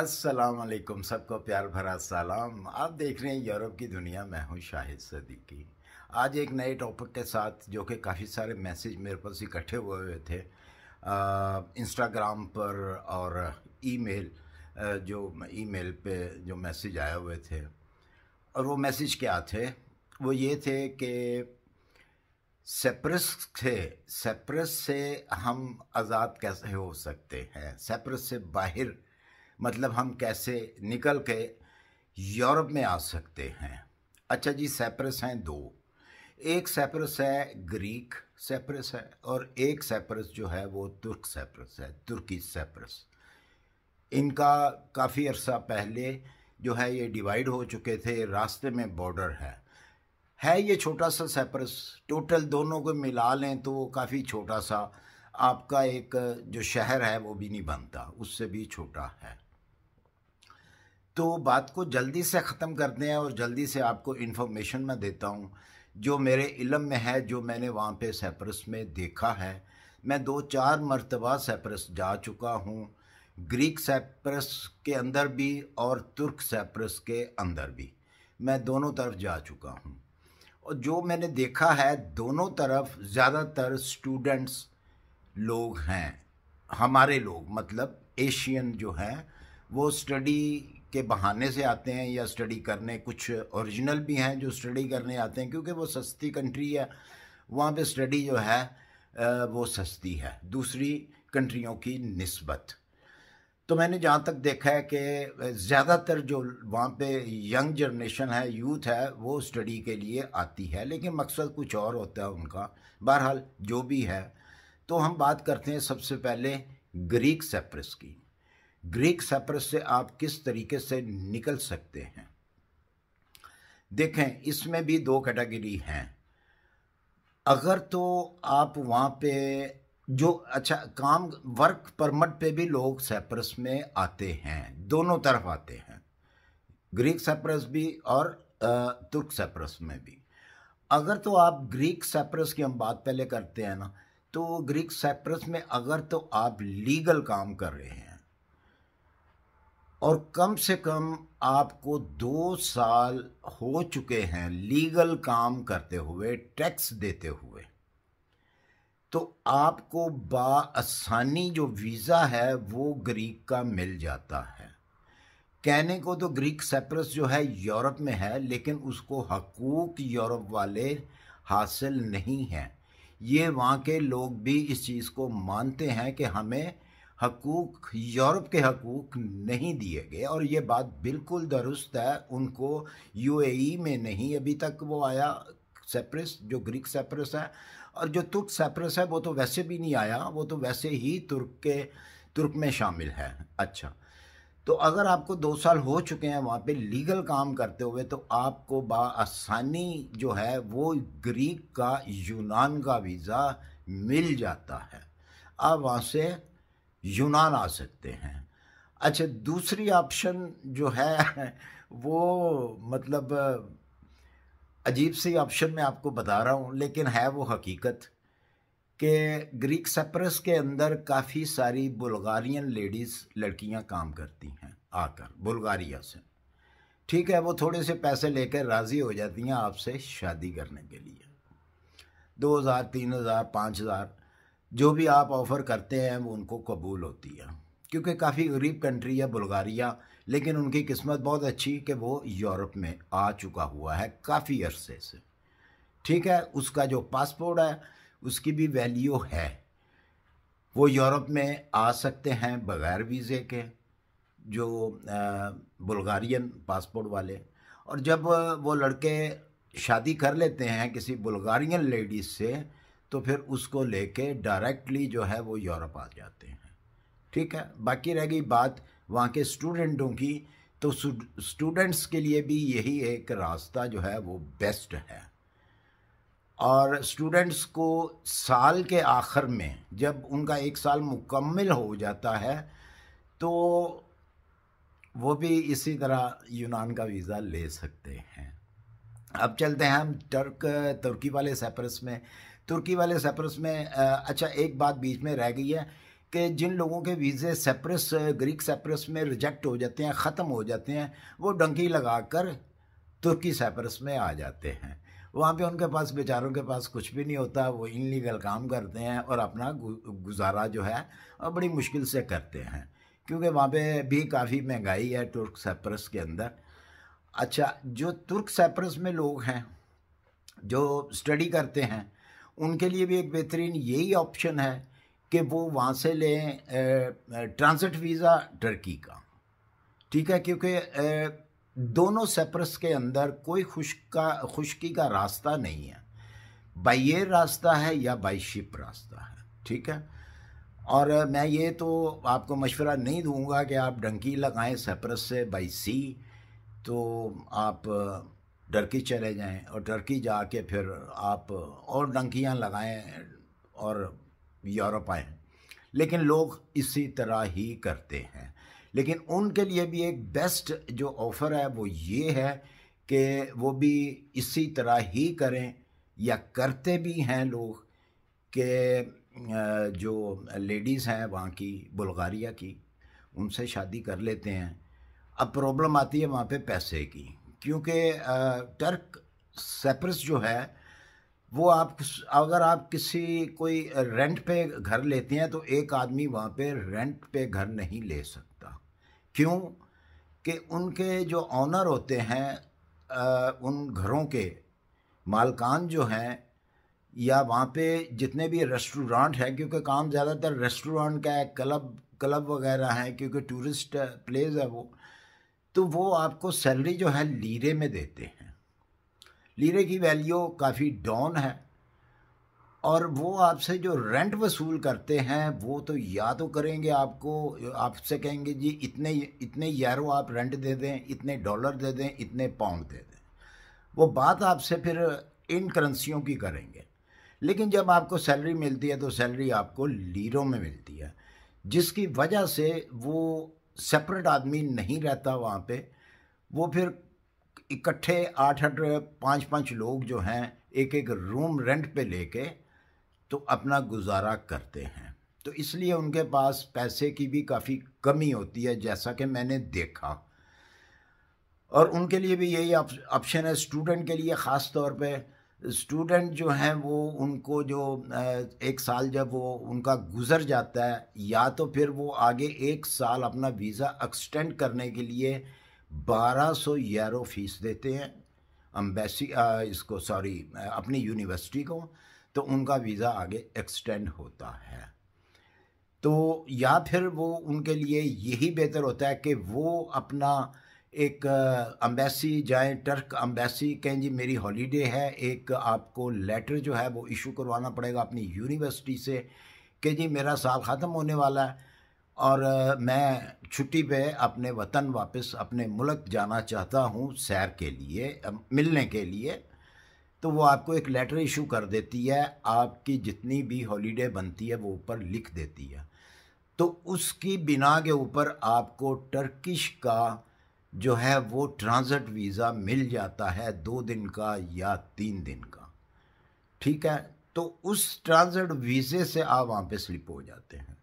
असलकम सबको प्यार भरा सलाम आप देख रहे हैं यूरोप की दुनिया मैं हूं शाहिद सदीकी आज एक नए टॉपिक के साथ जो कि काफ़ी सारे मैसेज मेरे पास इकट्ठे हुए हुए थे इंस्टाग्राम पर और ईमेल जो ईमेल पे जो मैसेज आए हुए थे और वो मैसेज क्या थे वो ये थे कि सेप्रस से सेप्रस से हम आज़ाद कैसे हो सकते हैं सेप्रस से बाहर मतलब हम कैसे निकल के यूरोप में आ सकते हैं अच्छा जी सेप्रस हैं दो एक सेप्रस है ग्रीक सेप्रस है और एक सेप्रस जो है वो तुर्क सेप्रस है तुर्की सेप्रस इनका काफ़ी अरसा पहले जो है ये डिवाइड हो चुके थे रास्ते में बॉर्डर है है ये छोटा सा सेप्रस टोटल दोनों को मिला लें तो वो काफ़ी छोटा सा आपका एक जो शहर है वो भी नहीं बनता उससे भी छोटा है तो बात को जल्दी से ख़त्म करते हैं और जल्दी से आपको इन्फॉर्मेशन मैं देता हूँ जो मेरे इलम में है जो मैंने वहाँ पे सैप्रस में देखा है मैं दो चार मरतबा सैप्रस जा चुका हूँ ग्रीक सैप्रस के अंदर भी और तुर्क सैप्रस के अंदर भी मैं दोनों तरफ जा चुका हूँ और जो मैंने देखा है दोनों तरफ ज़्यादातर स्टूडेंट्स लोग हैं हमारे लोग मतलब एशियन जो हैं वो स्टडी के बहाने से आते हैं या स्टडी करने कुछ ओरिजिनल भी हैं जो स्टडी करने आते हैं क्योंकि वो सस्ती कंट्री है वहाँ पे स्टडी जो है वो सस्ती है दूसरी कंट्रियों की नस्बत तो मैंने जहाँ तक देखा है कि ज़्यादातर जो वहाँ पे यंग जनरेशन है यूथ है वो स्टडी के लिए आती है लेकिन मकसद कुछ और होता है उनका बहरहाल जो भी है तो हम बात करते हैं सबसे पहले ग्रीक सेप्रस की ग्रीक साइप्रस से आप किस तरीके से निकल सकते हैं देखें इसमें भी दो कैटेगरी हैं अगर तो आप वहाँ पे जो अच्छा काम वर्क परमट पे भी लोग साइप्रस में आते हैं दोनों तरफ आते हैं ग्रीक साइप्रस भी और तुर्क साइप्रस में भी अगर तो आप ग्रीक साइप्रस की हम बात पहले करते हैं ना तो ग्रीक सैप्रस में अगर तो आप लीगल काम कर रहे हैं और कम से कम आपको दो साल हो चुके हैं लीगल काम करते हुए टैक्स देते हुए तो आपको बासानी जो वीज़ा है वो ग्रीक का मिल जाता है कहने को तो ग्रीक सेप्रस जो है यूरोप में है लेकिन उसको हकूक यूरोप वाले हासिल नहीं हैं ये वहाँ के लोग भी इस चीज़ को मानते हैं कि हमें हकूक यूरोप के हकूक नहीं दिए गए और ये बात बिल्कुल दुरुस्त है उनको यूएई में नहीं अभी तक वो आया सेप्रस जो ग्रीक सेप्रस है और जो तुर्क सेप्रस है वो तो वैसे भी नहीं आया वो तो वैसे ही तुर्क के तुर्क में शामिल है अच्छा तो अगर आपको दो साल हो चुके हैं वहाँ पे लीगल काम करते हुए तो आपको आसानी जो है वो ग्रीक का यूनान का वीज़ा मिल जाता है आप वहाँ से यूनान आ सकते हैं अच्छा दूसरी ऑप्शन जो है वो मतलब अजीब सी ऑप्शन मैं आपको बता रहा हूँ लेकिन है वो हकीकत कि ग्रीक सप्रस के अंदर काफ़ी सारी बुल्गारियन लेडीज़ लड़कियाँ काम करती हैं आकर बुल्गारिया से ठीक है वो थोड़े से पैसे लेकर राज़ी हो जाती हैं आपसे शादी करने के लिए दो हज़ार तीन हज़ार पाँच हज़ार जो भी आप ऑफ़र करते हैं वो उनको कबूल होती है क्योंकि काफ़ी गरीब कंट्री है बुल्गारिया लेकिन उनकी किस्मत बहुत अच्छी कि वो यूरोप में आ चुका हुआ है काफ़ी अरसे से ठीक है उसका जो पासपोर्ट है उसकी भी वैल्यू है वो यूरोप में आ सकते हैं बग़ैर वीज़े के जो बुल्गारियन पासपोर्ट वाले और जब वो लड़के शादी कर लेते हैं किसी बुल्गारियन लेडीज़ से तो फिर उसको लेके डायरेक्टली जो है वो यूरोप आ जाते हैं ठीक है बाकी रह गई बात वहाँ के स्टूडेंटों की तो स्टूडेंट्स के लिए भी यही एक रास्ता जो है वो बेस्ट है और स्टूडेंट्स को साल के आखिर में जब उनका एक साल मुकम्मल हो जाता है तो वो भी इसी तरह यूनान का वीज़ा ले सकते हैं अब चलते हैं हम टर्क तुर्की वाले सेपरस में तुर्की वाले सेप्रस में अच्छा एक बात बीच में रह गई है कि जिन लोगों के वीज़े सेप्रस ग्रीक सेप्रस में रिजेक्ट हो जाते हैं ख़त्म हो जाते हैं वो डंकी लगाकर तुर्की सेप्रस में आ जाते हैं वहाँ पे उनके पास बेचारों के पास कुछ भी नहीं होता वो इनलीगल काम करते हैं और अपना गुजारा जो है बड़ी मुश्किल से करते हैं क्योंकि वहाँ पे भी काफ़ी महंगाई है तुर्क सेप्रस के अंदर अच्छा जो तुर्क सेप्रस में लोग हैं जो स्टडी करते हैं उनके लिए भी एक बेहतरीन यही ऑप्शन है कि वो वहाँ से लें ट्रांज़िट वीज़ा टर्की का ठीक है क्योंकि दोनों सेप्रस के अंदर कोई खुश का खुशकी का रास्ता नहीं है बाई एयर रास्ता है या बाई शिप रास्ता है ठीक है और मैं ये तो आपको मशवरा नहीं दूंगा कि आप डंकी लगाएं सेप्रस से बाई सी तो आप टर्की चले जाएं और टर्की जाके फिर आप और डंकियां लगाएं और यूरोप आएँ लेकिन लोग इसी तरह ही करते हैं लेकिन उनके लिए भी एक बेस्ट जो ऑफ़र है वो ये है कि वो भी इसी तरह ही करें या करते भी हैं लोग के जो लेडीज़ हैं वहाँ की बुल्गारिया की उनसे शादी कर लेते हैं अब प्रॉब्लम आती है वहाँ पे पैसे की क्योंकि टर्क सेप्रस जो है वो आप अगर आप किसी कोई रेंट पे घर लेते हैं तो एक आदमी वहाँ पे रेंट पे घर नहीं ले सकता क्यों कि उनके जो ऑनर होते हैं उन घरों के मालकान जो हैं या वहाँ पे जितने भी रेस्टोरेंट हैं क्योंकि काम ज़्यादातर रेस्टोरेंट का है क्लब क्लब वगैरह हैं क्योंकि टूरिस्ट प्लेस है वो तो वो आपको सैलरी जो है लीरे में देते हैं लीरे की वैल्यू काफ़ी डाउन है और वो आपसे जो रेंट वसूल करते हैं वो तो या तो करेंगे आपको आपसे कहेंगे जी इतने इतने यारो आप रेंट दे दें इतने डॉलर दे दें इतने पाउंड दे दें वो बात आपसे फिर इन करेंसियों की करेंगे लेकिन जब आपको सैलरी मिलती है तो सैलरी आपको लीरों में मिलती है जिसकी वजह से वो सेपरेट आदमी नहीं रहता वहाँ पे वो फिर इकट्ठे आठ आठ पाँच पाँच लोग जो हैं एक एक रूम रेंट पे लेके तो अपना गुजारा करते हैं तो इसलिए उनके पास पैसे की भी काफ़ी कमी होती है जैसा कि मैंने देखा और उनके लिए भी यही ऑप्शन है स्टूडेंट के लिए ख़ास तौर पर स्टूडेंट जो हैं वो उनको जो एक साल जब वो उनका गुज़र जाता है या तो फिर वो आगे एक साल अपना वीज़ा एक्सटेंड करने के लिए 1200 सौ यारो फीस देते हैं अम्बेसी इसको सॉरी अपनी यूनिवर्सिटी को तो उनका वीज़ा आगे एक्सटेंड होता है तो या फिर वो उनके लिए यही बेहतर होता है कि वो अपना एक अम्बेसी जाएं टर्क अम्बेसी कहें जी मेरी हॉलीडे है एक आपको लेटर जो है वो इशू करवाना पड़ेगा अपनी यूनिवर्सिटी से कि जी मेरा साल ख़त्म होने वाला है और मैं छुट्टी पे अपने वतन वापस अपने मुल्क जाना चाहता हूँ सैर के लिए मिलने के लिए तो वो आपको एक लेटर इशू कर देती है आपकी जितनी भी हॉलीडे बनती है वो ऊपर लिख देती है तो उसकी बिना के ऊपर आपको टर्किश का जो है वो ट्रांज़िट वीज़ा मिल जाता है दो दिन का या तीन दिन का ठीक है तो उस ट्रांज़िट वीज़े से आप वहाँ पे स्लिप हो जाते हैं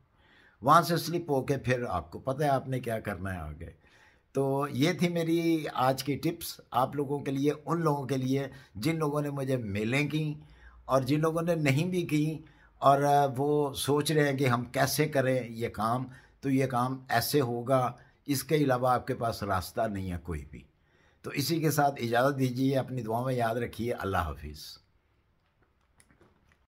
वहाँ से स्लिप होके फिर आपको पता है आपने क्या करना है आगे तो ये थी मेरी आज की टिप्स आप लोगों के लिए उन लोगों के लिए जिन लोगों ने मुझे मेलें की और जिन लोगों ने नहीं भी की और वो सोच रहे हैं कि हम कैसे करें ये काम तो ये काम ऐसे होगा इसके अलावा आपके पास रास्ता नहीं है कोई भी तो इसी के साथ इजाज़त दीजिए अपनी दुआ में याद रखिए अल्लाह हाफिज़